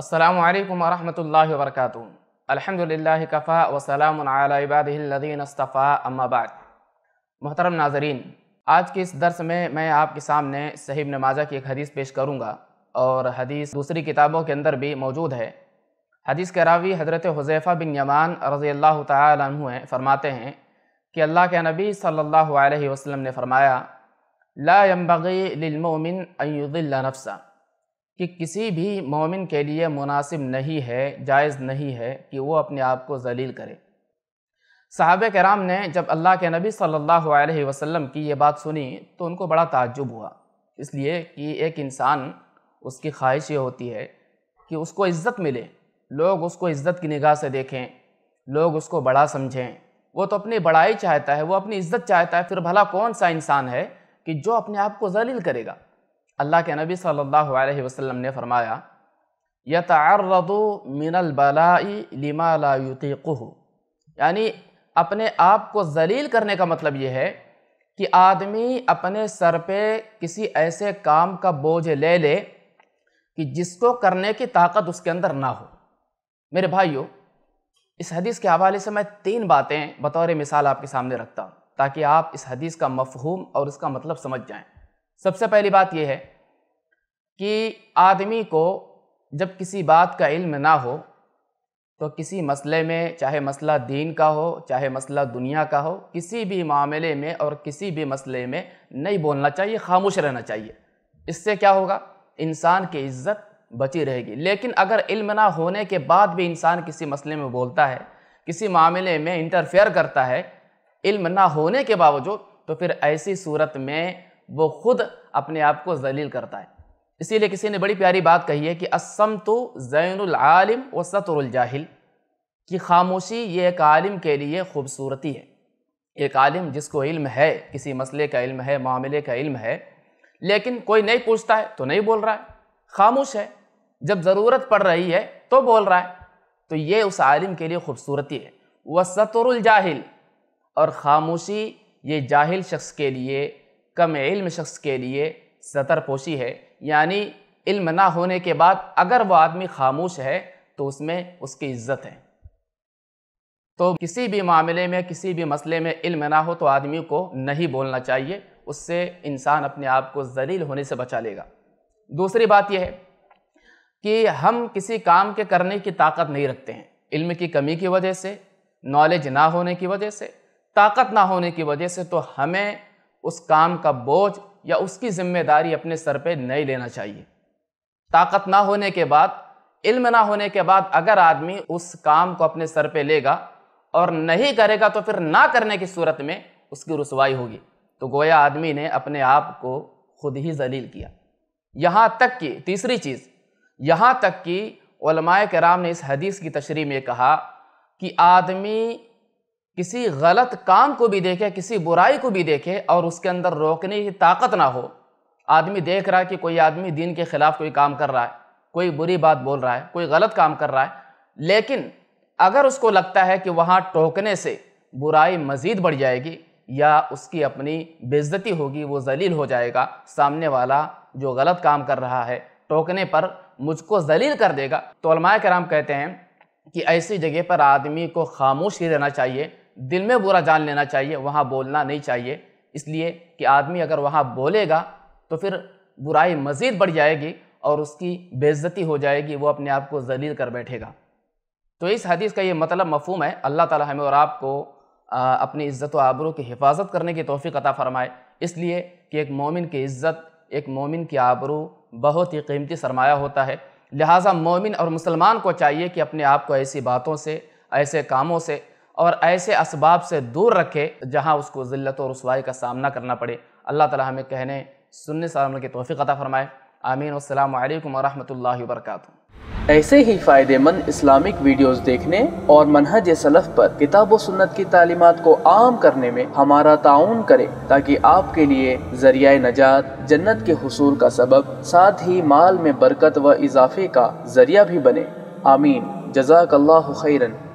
अल्लाम वरहमल वरक अलहमदिल्ला कफ़ा वसलाम इबादीनस्तफ़ा अम्माबाद मोहतरम नाजरीन आज के इस दर्स में मैं आपके सामने सहीब नमाजा की एक हदीस पेश करूँगा और हदीस दूसरी किताबों के अंदर भी मौजूद है हदीस के रावी हज़रत हुजैफ़ा बिन यमान रज़ी अल्लाह तु फरमाते हैं कि अल्लाह के नबी सल्लल्लाहु अलैहि वसल्लम ने फरमाया ला यम्बगी लिलमोमिन अयुदिल्ला कि किसी भी मोमिन के लिए मुनासिब नहीं है जायज़ नहीं है कि वो अपने आप को जलील करे साहब कराम ने जब अल्लाह के नबी सल्लल्लाहु अलैहि वसल्लम की ये बात सुनी तो उनको बड़ा ताज्जुब हुआ इसलिए कि एक इंसान उसकी ख्वाहिश ये होती है कि उसको इज़्ज़त मिले लोग उसको इज़्ज़त की निगाह से देखें लोग उसको बड़ा समझें वो तो अपनी बड़ाई चाहता है वो अपनी इज़्ज़त चाहता है फिर भला कौन सा इंसान है कि जो अपने आप को जलील करेगा अल्लाह के नबी सल्लल्लाहु अलैहि वसल्लम ने फरमाया यतारदो मिनल बलाई लिमा लायुतिकह यानी अपने आप को जलील करने का मतलब ये है कि आदमी अपने सर पे किसी ऐसे काम का बोझ ले ले कि जिसको करने की ताकत उसके अंदर ना हो मेरे भाइयों इस हदीस के हवाले से मैं तीन बातें बतौर मिसाल आपके सामने रखता हूँ ताकि आप इस हदीस का मफहूम और इसका मतलब समझ जाएं सबसे पहली बात यह है कि आदमी को जब किसी बात का इल्म ना हो तो किसी मसले में चाहे मसला दीन का हो चाहे मसला दुनिया का हो किसी भी मामले में और किसी भी मसले में नहीं बोलना चाहिए खामोश रहना चाहिए इससे क्या होगा इंसान की इज्जत बची रहेगी लेकिन अगर इल्म ना होने के बाद भी इंसान किसी मसले में बोलता है किसी मामले में इंटरफेयर करता है इल्म ना होने के बावजूद तो फिर ऐसी सूरत में वो खुद अपने आप को जलील करता है इसीलिए किसी ने बड़ी प्यारी बात कही है कि असम तो जैनआलम व सतरजाहिल कि खामोशी ये एक आलिम के लिए खूबसूरती है एक आलिम जिसको इल्म है किसी मसले का इल्म है मामले का इल्म है लेकिन कोई नहीं पूछता है तो नहीं बोल रहा है खामोश है जब ज़रूरत पड़ रही है तो बोल रहा है तो ये उस आलिम के लिए खूबसूरती है वह सतरजाहिल और ख़ामोशी ये जाहिल शख्स के लिए कम इल्म शख्स के लिए सतर पोशी है यानी इल्म ना होने के बाद अगर वह आदमी खामोश है तो उसमें उसकी इज्जत है तो किसी भी मामले में किसी भी मसले में इल्म ना हो तो आदमी को नहीं बोलना चाहिए उससे इंसान अपने आप को जलील होने से बचा लेगा दूसरी बात यह है कि हम किसी काम के करने की ताकत नहीं रखते हैं इल्म की कमी की वजह से नॉलेज ना होने की वजह से ताकत ना होने की वजह से तो हमें उस काम का बोझ या उसकी जिम्मेदारी अपने सर पे नहीं लेना चाहिए ताकत ना होने के बाद इल्म ना होने के बाद अगर आदमी उस काम को अपने सर पे लेगा और नहीं करेगा तो फिर ना करने की सूरत में उसकी रसवाई होगी तो गोया आदमी ने अपने आप को खुद ही जलील किया यहाँ तक कि तीसरी चीज़ यहाँ तक कि कराम ने इस हदीस की तशरी में कहा कि आदमी किसी गलत काम को भी देखे किसी बुराई को भी देखे और उसके अंदर रोकने की ताकत ना हो आदमी देख रहा है कि कोई आदमी दीन के ख़िलाफ़ कोई काम कर रहा है कोई बुरी बात बोल रहा है कोई गलत काम कर रहा है लेकिन अगर उसको लगता है कि वहाँ टोकने से बुराई मज़ीद बढ़ जाएगी या उसकी अपनी बेज़ती होगी वो जलील हो जाएगा सामने वाला जो गलत काम कर रहा है टोकने पर मुझको जलील कर देगा तो कराम कहते हैं कि ऐसी जगह पर आदमी को खामोश ही रहना चाहिए दिल में बुरा जान लेना चाहिए वहाँ बोलना नहीं चाहिए इसलिए कि आदमी अगर वहाँ बोलेगा तो फिर बुराई मज़ीद बढ़ जाएगी और उसकी बेज़ती हो जाएगी वो अपने आप को जलील कर बैठेगा तो इस हदीस का ये मतलब मफहम है अल्लाह ताला हमें और आपको अपनी इज़्ज़त व आबरू की हिफाजत करने की तोफ़ी अता फ़रमाए इसलिए कि एक मोमिन की इज़्ज़त एक मोमिन की आबरू बहुत ही कीमती सरमाया होता है लिहाजा मोमिन और मुसलमान को चाहिए कि अपने आप को ऐसी बातों से ऐसे कामों से और ऐसे इसबाब से दूर रखे जहाँ उसको ज़िलत और रसवाई का सामना करना पड़े अल्लाह ताला हमें कहने सुनने से की तोफ़ी अता फ़रमाए आमीन अल्लाम वरहमल वर्क ऐसे ही फ़ायदेमंद इस्लामिक वीडियोस देखने और मनहज सलफ़ पर किताब व सुन्नत की तालीमत को आम करने में हमारा ताउन करें ताकि आपके लिए जरिया नजात जन्नत के हसूल का सबब साथ ही माल में बरकत व इजाफे का जरिया भी बने आमीन जजाकल्ला खैरन